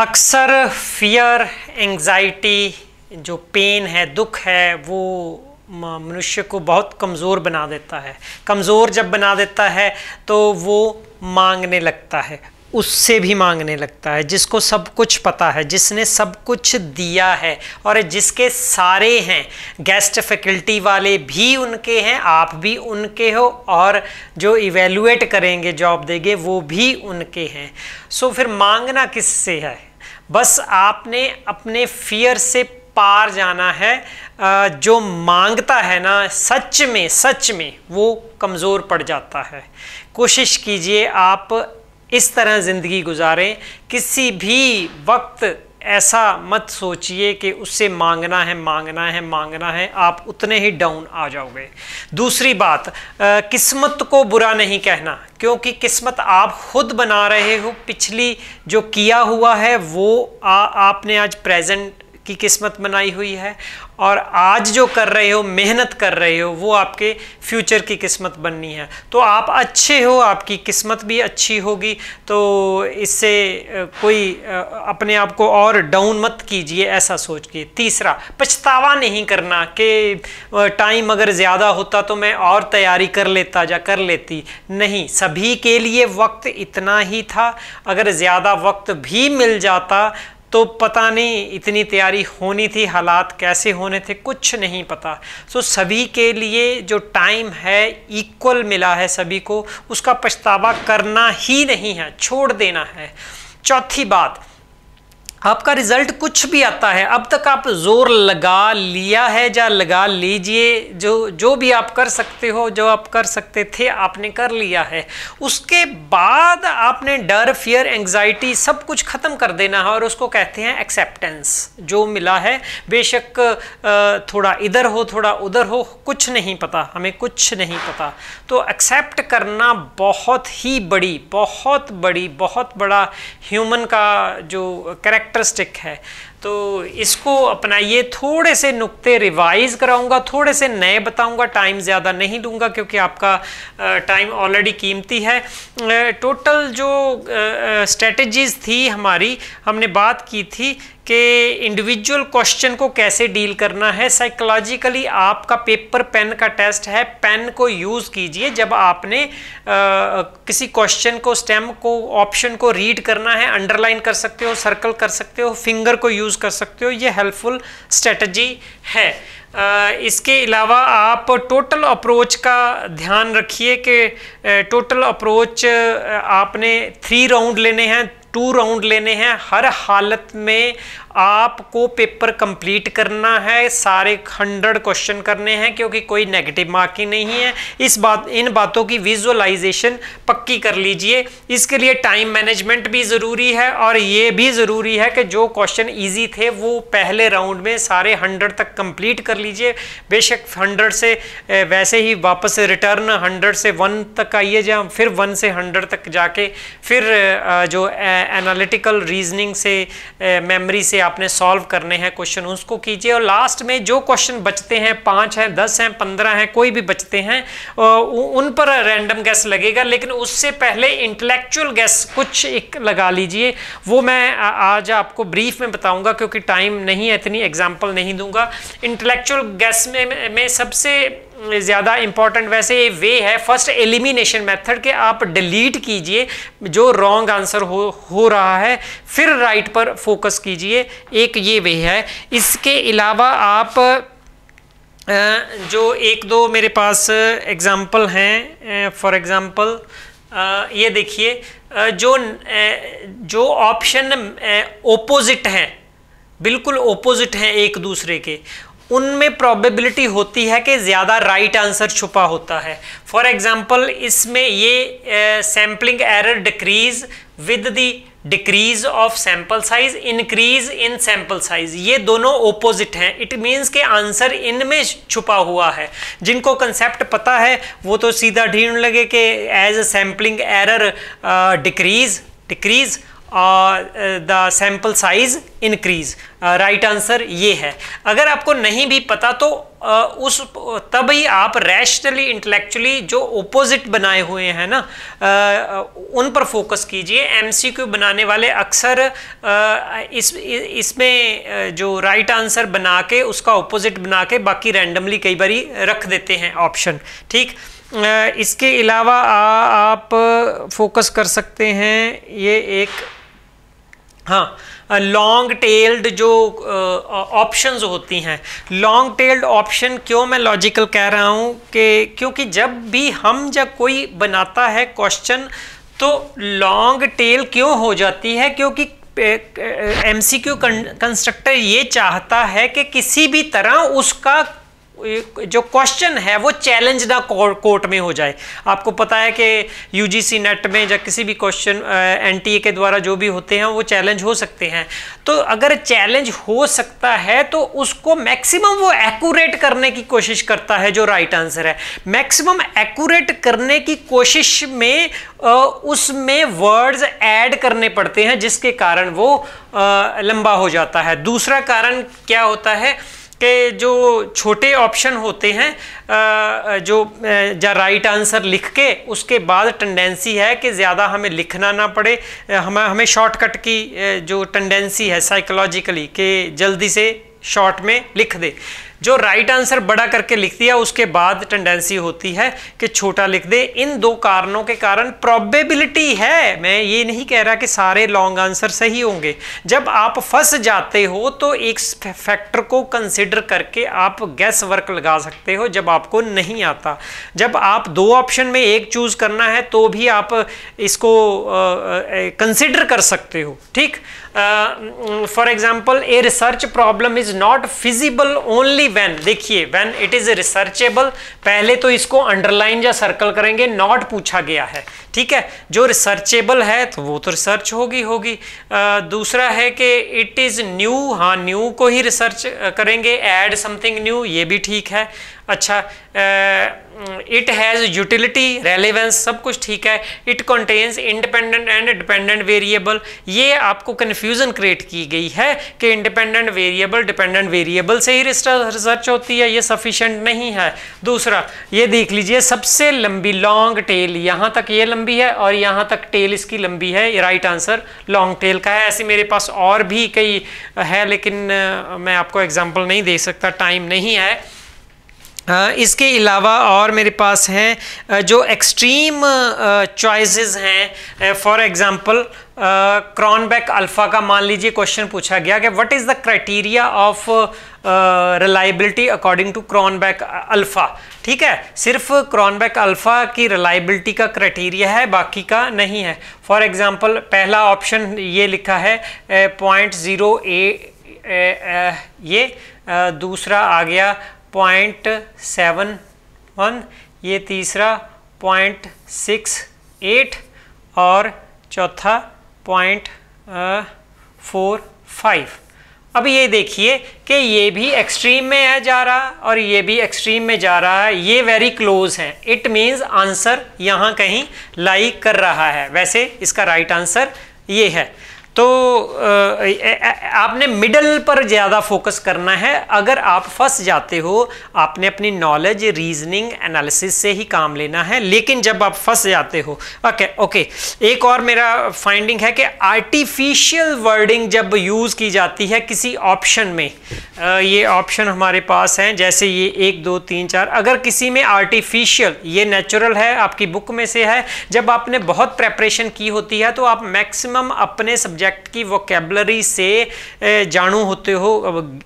अक्सर fear anxiety जो pen है दुख है वो मनुष्य को बहुत कमज़ोर बना देता है कमज़ोर जब बना देता है तो वो मांगने लगता है उससे भी मांगने लगता है जिसको सब कुछ पता है जिसने सब कुछ दिया है और जिसके सारे हैं गेस्ट फैकल्टी वाले भी उनके हैं आप भी उनके हो और जो इवेलुएट करेंगे जॉब देंगे वो भी उनके हैं सो फिर मांगना किससे है बस आपने अपने फियर से पार जाना है जो मांगता है ना सच में सच में वो कमज़ोर पड़ जाता है कोशिश कीजिए आप इस तरह ज़िंदगी गुजारें किसी भी वक्त ऐसा मत सोचिए कि उससे मांगना है मांगना है मांगना है आप उतने ही डाउन आ जाओगे दूसरी बात आ, किस्मत को बुरा नहीं कहना क्योंकि किस्मत आप खुद बना रहे हो पिछली जो किया हुआ है वो आ, आपने आज प्रेजेंट की किस्मत बनाई हुई है और आज जो कर रहे हो मेहनत कर रहे हो वो आपके फ्यूचर की किस्मत बननी है तो आप अच्छे हो आपकी किस्मत भी अच्छी होगी तो इससे कोई अपने आप को और डाउन मत कीजिए ऐसा सोच के तीसरा पछतावा नहीं करना कि टाइम अगर ज़्यादा होता तो मैं और तैयारी कर लेता या कर लेती नहीं सभी के लिए वक्त इतना ही था अगर ज़्यादा वक्त भी मिल जाता तो पता नहीं इतनी तैयारी होनी थी हालात कैसे होने थे कुछ नहीं पता सो सभी के लिए जो टाइम है इक्वल मिला है सभी को उसका पछतावा करना ही नहीं है छोड़ देना है चौथी बात आपका रिजल्ट कुछ भी आता है अब तक आप जोर लगा लिया है या लगा लीजिए जो जो भी आप कर सकते हो जो आप कर सकते थे आपने कर लिया है उसके बाद आपने डर फियर एंग्जाइटी सब कुछ ख़त्म कर देना है और उसको कहते हैं एक्सेप्टेंस जो मिला है बेशक थोड़ा इधर हो थोड़ा उधर हो कुछ नहीं पता हमें कुछ नहीं पता तो एक्सेप्ट करना बहुत ही बड़ी बहुत बड़ी बहुत बड़ा ह्यूमन का जो करेक्ट कैरेक्टरिस्टिक है तो इसको अपनाइए थोड़े से नुक्ते रिवाइज कराऊंगा थोड़े से नए बताऊंगा टाइम ज़्यादा नहीं दूंगा क्योंकि आपका टाइम ऑलरेडी कीमती है टोटल जो स्ट्रेटजीज थी हमारी हमने बात की थी कि इंडिविजुअल क्वेश्चन को कैसे डील करना है साइकोलॉजिकली आपका पेपर पेन का टेस्ट है पेन को यूज़ कीजिए जब आपने आ, किसी क्वेश्चन को स्टेम को ऑप्शन को रीड करना है अंडरलाइन कर सकते हो सर्कल कर सकते हो फिंगर को यूज़ कर सकते हो ये हेल्पफुल स्ट्रेटजी है आ, इसके अलावा आप टोटल अप्रोच का ध्यान रखिए कि टोटल अप्रोच आपने थ्री राउंड लेने हैं टू राउंड लेने हैं हर हालत में आपको पेपर कंप्लीट करना है सारे हंड्रेड क्वेश्चन करने हैं क्योंकि कोई नेगेटिव मार्किंग नहीं है इस बात इन बातों की विजुअलाइजेशन पक्की कर लीजिए इसके लिए टाइम मैनेजमेंट भी ज़रूरी है और ये भी ज़रूरी है कि जो क्वेश्चन ईजी थे वो पहले राउंड में सारे हंड्रेड तक कंप्लीट कर लीजिए बेशक हंड्रेड से वैसे ही वापस रिटर्न हंड्रेड से वन तक आइए जहाँ फिर वन से हंड्रेड तक जाके फिर जो एनालिटिकल रीजनिंग से मेमोरी से आपने सॉल्व करने हैं क्वेश्चन उसको कीजिए और लास्ट में जो क्वेश्चन बचते हैं पाँच हैं दस हैं पंद्रह हैं कोई भी बचते हैं उन पर रैंडम गैस लगेगा लेकिन उससे पहले इंटेलेक्चुअल गैस कुछ एक लगा लीजिए वो मैं आज आपको ब्रीफ में बताऊंगा क्योंकि टाइम नहीं है इतनी एग्जाम्पल नहीं दूंगा इंटेलेक्चुअल गैस में, में सबसे ज़्यादा इंपॉर्टेंट वैसे ये वे है फर्स्ट एलिमिनेशन मेथड के आप डिलीट कीजिए जो रॉन्ग आंसर हो हो रहा है फिर राइट पर फोकस कीजिए एक ये वे है इसके अलावा आप जो एक दो मेरे पास एग्ज़ाम्पल हैं फॉर एग्ज़ाम्पल ये देखिए जो जो ऑप्शन ओपोजिट हैं बिल्कुल ओपोजिट हैं एक दूसरे के उनमें प्रॉबेबिलिटी होती है कि ज़्यादा राइट आंसर छुपा होता है फॉर एग्ज़ाम्पल इसमें ये sampling error decrease with the decrease of sample size increase in sample size ये दोनों ओपोजिट हैं इट मीन्स के आंसर इनमें छुपा हुआ है जिनको कंसेप्ट पता है वो तो सीधा ढीण लगे कि as sampling error decrease decrease uh, the sample size right answer uh, ये है अगर आपको नहीं भी पता तो uh, उस तब ही आप रैशनली इंटेलेक्चुअली जो ओपोजिट बनाए हुए हैं ना uh, उन पर फोकस कीजिए एमसीक्यू बनाने वाले अक्सर uh, इस इसमें uh, जो राइट right आंसर बना के उसका ओपोजिट बना के बाकी रैंडमली कई बारी रख देते हैं ऑप्शन ठीक uh, इसके अलावा आप फोकस कर सकते हैं ये एक हाँ लॉन्ग टेल्ड जो ऑप्शंस होती हैं लॉन्ग टेल्ड ऑप्शन क्यों मैं लॉजिकल कह रहा हूँ कि क्योंकि जब भी हम जब कोई बनाता है क्वेश्चन तो लॉन्ग टेल क्यों हो जाती है क्योंकि एम सी क्यू कंस्ट्रक्टर ये चाहता है कि किसी भी तरह उसका जो क्वेश्चन है वो चैलेंज द कोर्ट में हो जाए आपको पता है कि यूजीसी नेट में या किसी भी क्वेश्चन एनटीए के द्वारा जो भी होते हैं वो चैलेंज हो सकते हैं तो अगर चैलेंज हो सकता है तो उसको मैक्सिमम वो एक्यूरेट करने की कोशिश करता है जो राइट right आंसर है मैक्सिमम एक्यूरेट करने की कोशिश में उसमें वर्ड्स ऐड करने पड़ते हैं जिसके कारण वो लंबा हो जाता है दूसरा कारण क्या होता है के जो छोटे ऑप्शन होते हैं जो जा राइट आंसर लिख के उसके बाद टेंडेंसी है कि ज़्यादा हमें लिखना ना पड़े हमें हमें शॉर्टकट की जो टेंडेंसी है साइकोलॉजिकली कि जल्दी से शॉर्ट में लिख दे जो राइट आंसर बड़ा करके लिख दिया उसके बाद टेंडेंसी होती है कि छोटा लिख दे इन दो कारणों के कारण प्रोबेबिलिटी है मैं ये नहीं कह रहा कि सारे लॉन्ग आंसर सही होंगे जब आप फंस जाते हो तो एक फैक्टर को कंसिडर करके आप गैस वर्क लगा सकते हो जब आपको नहीं आता जब आप दो ऑप्शन में एक चूज करना है तो भी आप इसको कंसिडर कर सकते हो ठीक for example a research problem is not feasible only when देखिए वैन इट इज रिसर्चेबल पहले तो इसको अंडरलाइन या सर्कल करेंगे नॉट पूछा गया है ठीक है जो रिसर्चेबल है तो वो तो रिसर्च होगी होगी uh, दूसरा है कि इट इज़ न्यू हाँ न्यू को ही रिसर्च uh, करेंगे एड समथिंग न्यू ये भी ठीक है अच्छा इट हैज़ यूटिलिटी रेलिवेंस सब कुछ ठीक है it contains independent and dependent variable ये आपको कन्फ्यूज़न क्रिएट की गई है कि इंडिपेंडेंट वेरिएबल डिपेंडेंट वेरिएबल से ही रिसर्च होती है ये सफिशेंट नहीं है दूसरा ये देख लीजिए सबसे लंबी लॉन्ग टेल यहाँ तक ये लंबी है और यहाँ तक टेल इसकी लंबी है राइट आंसर लॉन्ग टेल का है ऐसे मेरे पास और भी कई है लेकिन मैं आपको एग्जाम्पल नहीं दे सकता टाइम नहीं है इसके अलावा और मेरे पास हैं जो एक्सट्रीम चॉइसेस हैं फॉर एग्जांपल क्रॉनबैक अल्फ़ा का मान लीजिए क्वेश्चन पूछा गया कि what is the criteria of reliability according to Cronbach alpha ठीक है सिर्फ क्रॉनबैक अल्फ़ा की रिलायबिलिटी का क्राइटेरिया है बाकी का नहीं है फॉर एग्ज़ाम्पल पहला ऑप्शन ये लिखा है पॉइंट ज़ीरो ए, ए, ए ये दूसरा आ गया पॉइंट सेवन वन ये तीसरा पॉइंट सिक्स एट और चौथा पॉइंट फोर फाइव अब ये देखिए कि ये भी एक्सट्रीम में है जा रहा और ये भी एक्सट्रीम में जा रहा है ये वेरी क्लोज है इट मीन्स आंसर यहाँ कहीं लाइक कर रहा है वैसे इसका राइट right आंसर ये है तो आपने मिडल पर ज़्यादा फोकस करना है अगर आप फंस जाते हो आपने अपनी नॉलेज रीजनिंग एनालिसिस से ही काम लेना है लेकिन जब आप फंस जाते हो ओके ओके एक और मेरा फाइंडिंग है कि आर्टिफिशियल वर्डिंग जब यूज़ की जाती है किसी ऑप्शन में ये ऑप्शन हमारे पास हैं जैसे ये एक दो तीन चार अगर किसी में आर्टिफिशियल ये नेचुरल है आपकी बुक में से है जब आपने बहुत प्रेपरेशन की होती है तो आप मैक्सिमम अपने सब्जेक्ट सब्जेक्ट की वोकेबलरी से जानू होते हो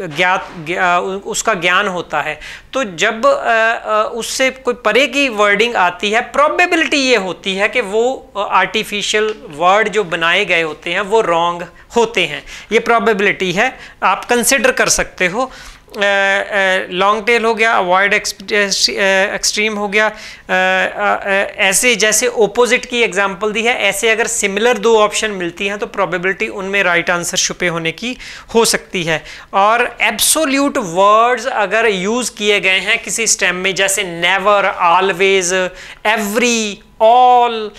ज्ञात उसका ज्ञान होता है तो जब उससे कोई परे की वर्डिंग आती है प्रॉबेबिलिटी ये होती है कि वो आर्टिफिशियल वर्ड जो बनाए गए होते हैं वो रॉन्ग होते हैं ये प्रॉबेबिलिटी है आप कंसिडर कर सकते हो लॉन्ग टेल हो गया अवॉइड एक्सट्रीम हो गया ऐसे जैसे ओपोजिट की एग्जांपल दी है ऐसे अगर सिमिलर दो ऑप्शन मिलती हैं तो प्रोबेबिलिटी उनमें राइट आंसर छुपे होने की हो सकती है और एब्सोल्यूट वर्ड्स अगर यूज़ किए गए हैं किसी स्टेम में जैसे नेवर ऑलवेज एवरी ऑल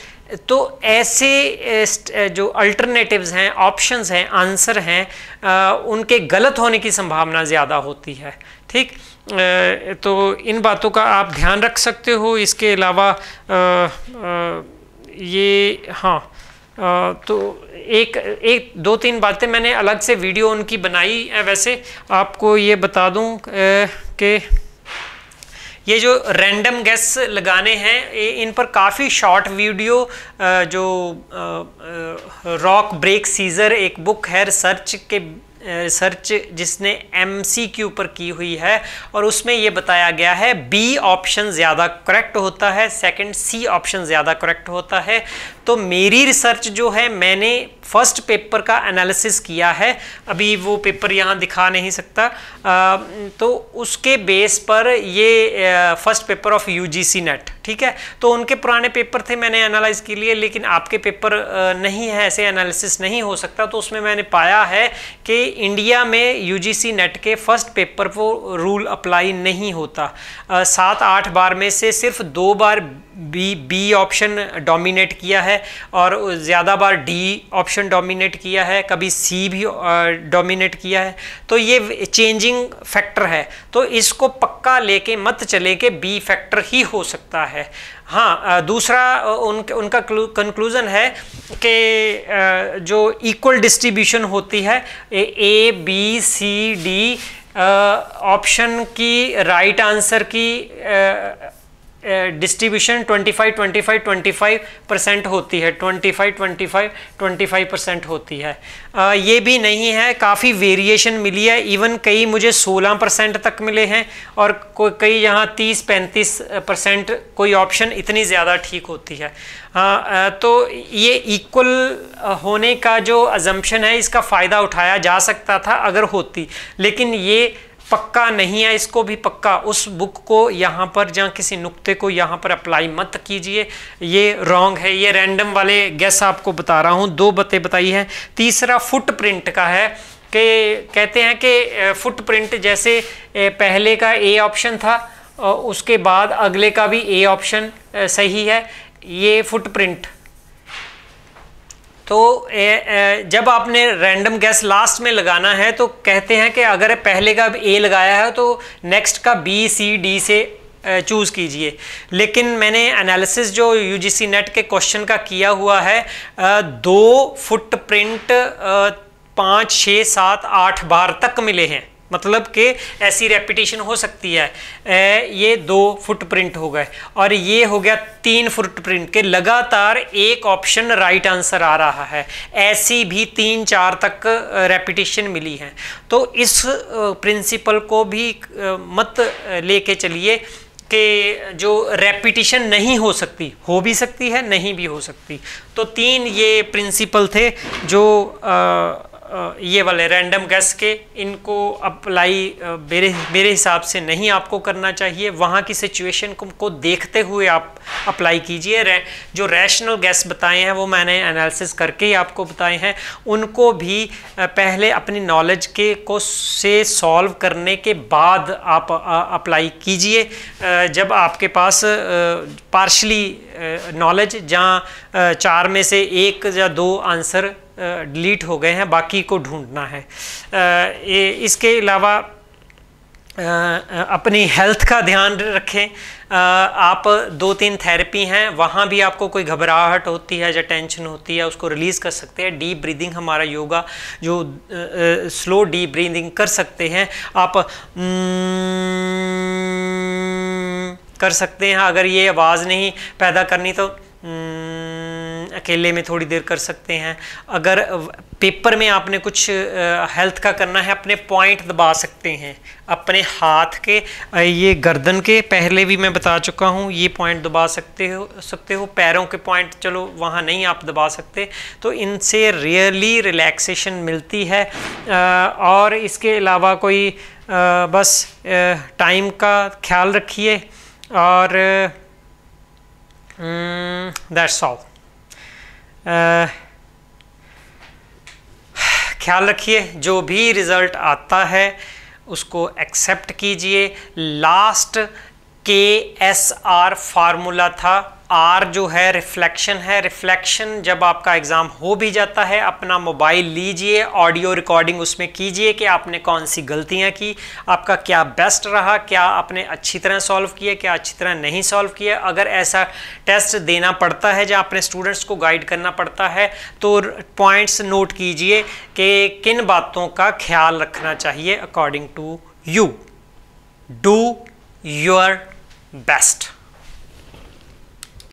तो ऐसे जो अल्टरनेटिव्स हैं ऑप्शंस हैं आंसर हैं उनके गलत होने की संभावना ज़्यादा होती है ठीक तो इन बातों का आप ध्यान रख सकते हो इसके अलावा ये हाँ आ, तो एक एक दो तीन बातें मैंने अलग से वीडियो उनकी बनाई है वैसे आपको ये बता दूँ कि ये जो रैंडम गैस लगाने हैं इन पर काफ़ी शॉर्ट वीडियो जो रॉक ब्रेक सीज़र एक बुक है रिसर्च के रिसर्च जिसने सी के ऊपर की हुई है और उसमें ये बताया गया है बी ऑप्शन ज़्यादा करेक्ट होता है सेकंड सी ऑप्शन ज़्यादा करेक्ट होता है तो मेरी रिसर्च जो है मैंने फर्स्ट पेपर का एनालिसिस किया है अभी वो पेपर यहाँ दिखा नहीं सकता आ, तो उसके बेस पर ये first paper of C NET ठीक है तो उनके पुराने पेपर थे मैंने एनालाइज के लिए लेकिन आपके पेपर नहीं है ऐसे एनालिसिस नहीं हो सकता तो उसमें मैंने पाया है कि इंडिया में यूजीसी नेट के फर्स्ट पेपर को रूल अप्लाई नहीं होता सात आठ बार में से सिर्फ दो बार बी बी ऑप्शन डोमिनेट किया है और ज़्यादा बार डी ऑप्शन डोमिनेट किया है कभी सी भी डोमिनेट किया है तो ये चेंजिंग फैक्टर है तो इसको पक्का लेके मत चले के बी फैक्टर ही हो सकता है हाँ दूसरा उन उनका कंक्लूज़न है कि जो इक्वल डिस्ट्रीब्यूशन होती है A B C D option की राइट right आंसर की डिस्ट्रीब्यूशन 25 25 25 परसेंट होती है 25 25 25 परसेंट होती है आ, ये भी नहीं है काफ़ी वेरिएशन मिली है इवन कई मुझे 16 परसेंट तक मिले हैं और कई यहाँ 30 35 परसेंट कोई ऑप्शन इतनी ज़्यादा ठीक होती है आ, तो ये इक्वल होने का जो अजम्पन है इसका फ़ायदा उठाया जा सकता था अगर होती लेकिन ये पक्का नहीं है इसको भी पक्का उस बुक को यहाँ पर जहाँ किसी नुक्ते को यहाँ पर अप्लाई मत कीजिए ये रॉन्ग है ये रैंडम वाले गैस आपको बता रहा हूँ दो बतें बताई हैं तीसरा फुटप्रिंट का है कि कहते हैं कि फुटप्रिंट जैसे पहले का ए ऑप्शन था उसके बाद अगले का भी ए ऑप्शन सही है ये फुटप्रिंट तो ए, ए, जब आपने रैंडम गैस लास्ट में लगाना है तो कहते हैं कि अगर पहले का ए लगाया है तो नेक्स्ट का बी सी डी से चूज़ कीजिए लेकिन मैंने एनालिसिस जो यूजीसी नेट के क्वेश्चन का किया हुआ है दो फुटप्रिंट पाँच छः सात आठ बार तक मिले हैं मतलब कि ऐसी रेपिटेशन हो सकती है ए, ये दो फुटप्रिंट हो गए और ये हो गया तीन फुटप्रिंट के लगातार एक ऑप्शन राइट आंसर आ रहा है ऐसी भी तीन चार तक रेपिटेशन मिली है तो इस प्रिंसिपल को भी मत लेके चलिए कि जो रेपिटिशन नहीं हो सकती हो भी सकती है नहीं भी हो सकती तो तीन ये प्रिंसिपल थे जो आ, ये वाले रैंडम गैस के इनको अप्लाई मेरे मेरे हिसाब से नहीं आपको करना चाहिए वहाँ की सिचुएशन को देखते हुए आप अप्लाई कीजिए रे, जो रैशनल गैस बताए हैं वो मैंने एनालिसिस करके ही आपको बताए हैं उनको भी पहले अपनी नॉलेज के को से सॉल्व करने के बाद आप अप्लाई कीजिए जब आपके पास पार्शली नॉलेज जहाँ चार में से एक या दो आंसर डिलीट हो गए हैं बाकी को ढूंढना है ए, इसके अलावा अपनी हेल्थ का ध्यान रखें आप दो तीन थेरेपी हैं वहाँ भी आपको कोई घबराहट होती है या टेंशन होती है उसको रिलीज़ कर सकते हैं डीप ब्रीदिंग हमारा योगा जो स्लो डीप ब्रीदिंग कर सकते हैं आप कर सकते हैं अगर ये आवाज़ नहीं पैदा करनी तो अकेले में थोड़ी देर कर सकते हैं अगर पेपर में आपने कुछ हेल्थ का करना है अपने पॉइंट दबा सकते हैं अपने हाथ के ये गर्दन के पहले भी मैं बता चुका हूँ ये पॉइंट दबा सकते हो सकते हो पैरों के पॉइंट चलो वहाँ नहीं आप दबा सकते तो इनसे रियली रिलैक्सेशन मिलती है और इसके अलावा कोई बस टाइम का ख्याल रखिए और दैट्स हम्म, ऑल ख्याल रखिए जो भी रिज़ल्ट आता है उसको एक्सेप्ट कीजिए लास्ट के एस आर फार्मूला था आर जो है रिफ्लेक्शन है रिफ्लेक्शन जब आपका एग्ज़ाम हो भी जाता है अपना मोबाइल लीजिए ऑडियो रिकॉर्डिंग उसमें कीजिए कि आपने कौन सी गलतियां की आपका क्या बेस्ट रहा क्या आपने अच्छी तरह सॉल्व किया क्या अच्छी तरह नहीं सॉल्व किया अगर ऐसा टेस्ट देना पड़ता है जहाँ अपने स्टूडेंट्स को गाइड करना पड़ता है तो पॉइंट्स नोट कीजिए कि किन बातों का ख्याल रखना चाहिए according to you do your best